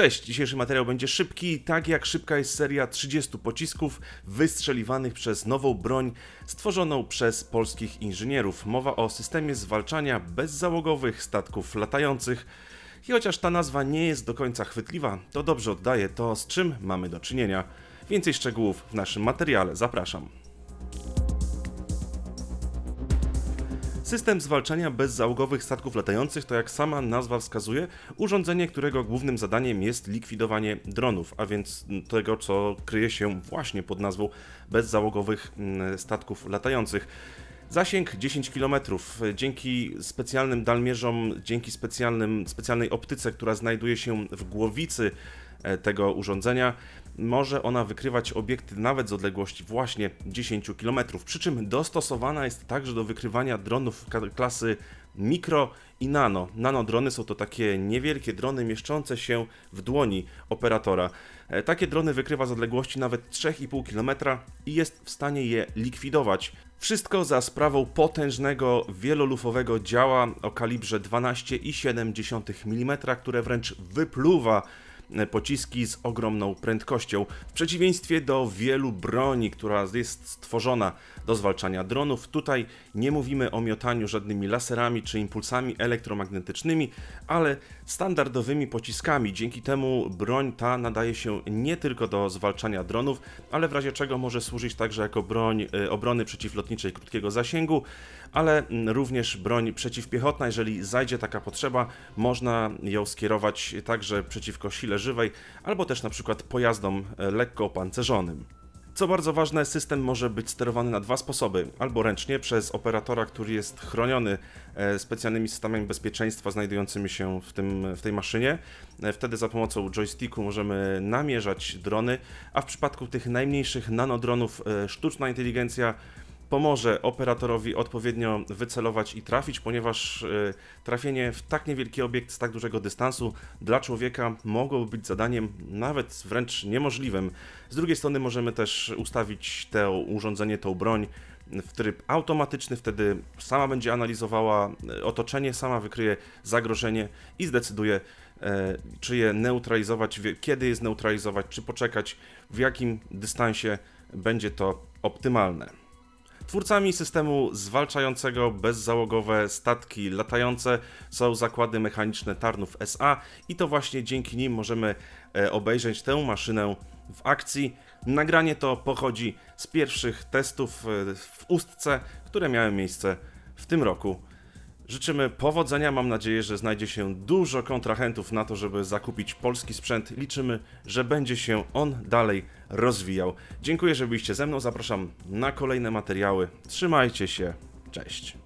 Cześć, dzisiejszy materiał będzie szybki, tak jak szybka jest seria 30 pocisków wystrzeliwanych przez nową broń stworzoną przez polskich inżynierów. Mowa o systemie zwalczania bezzałogowych statków latających. I chociaż ta nazwa nie jest do końca chwytliwa, to dobrze oddaje to, z czym mamy do czynienia. Więcej szczegółów w naszym materiale, zapraszam. System zwalczania bezzałogowych statków latających to jak sama nazwa wskazuje, urządzenie, którego głównym zadaniem jest likwidowanie dronów, a więc tego, co kryje się właśnie pod nazwą bezzałogowych mm, statków latających. Zasięg 10 km. Dzięki specjalnym dalmierzom, dzięki specjalnym, specjalnej optyce, która znajduje się w głowicy e, tego urządzenia, może ona wykrywać obiekty nawet z odległości właśnie 10 km. Przy czym dostosowana jest także do wykrywania dronów klasy mikro i nano. Nanodrony są to takie niewielkie drony mieszczące się w dłoni operatora. E, takie drony wykrywa z odległości nawet 3,5 km i jest w stanie je likwidować. Wszystko za sprawą potężnego wielolufowego działa o kalibrze 12,7 mm, które wręcz wypluwa pociski z ogromną prędkością, w przeciwieństwie do wielu broni, która jest stworzona do zwalczania dronów. Tutaj nie mówimy o miotaniu żadnymi laserami czy impulsami elektromagnetycznymi, ale standardowymi pociskami. Dzięki temu broń ta nadaje się nie tylko do zwalczania dronów, ale w razie czego może służyć także jako broń e, obrony przeciwlotniczej krótkiego zasięgu, ale mm, również broń przeciwpiechotna. Jeżeli zajdzie taka potrzeba, można ją skierować także przeciwko sile żywej, albo też na przykład pojazdom e, lekko opancerzonym. Co bardzo ważne, system może być sterowany na dwa sposoby: albo ręcznie przez operatora, który jest chroniony e, specjalnymi systemami bezpieczeństwa znajdującymi się w, tym, w tej maszynie. E, wtedy za pomocą joysticku możemy namierzać drony, a w przypadku tych najmniejszych nanodronów sztuczna inteligencja pomoże operatorowi odpowiednio wycelować i trafić, ponieważ e, trafienie w tak niewielki obiekt z tak dużego dystansu dla człowieka mogłoby być zadaniem nawet wręcz niemożliwym. Z drugiej strony możemy też ustawić to urządzenie, tą broń w tryb automatyczny, wtedy sama będzie analizowała e, otoczenie, sama wykryje zagrożenie i zdecyduje, e, czy je neutralizować, kiedy je zneutralizować, czy poczekać, w jakim dystansie będzie to optymalne. Twórcami systemu zwalczającego bezzałogowe statki latające są zakłady mechaniczne Tarnów SA i to właśnie dzięki nim możemy e, obejrzeć tę maszynę w akcji. Nagranie to pochodzi z pierwszych testów e, w Ustce, które miały miejsce w tym roku. Życzymy powodzenia. Mam nadzieję, że znajdzie się dużo kontrahentów na to, żeby zakupić polski sprzęt. Liczymy, że będzie się on dalej rozwijał. Dziękuję, że byliście ze mną. Zapraszam na kolejne materiały. Trzymajcie się. Cześć.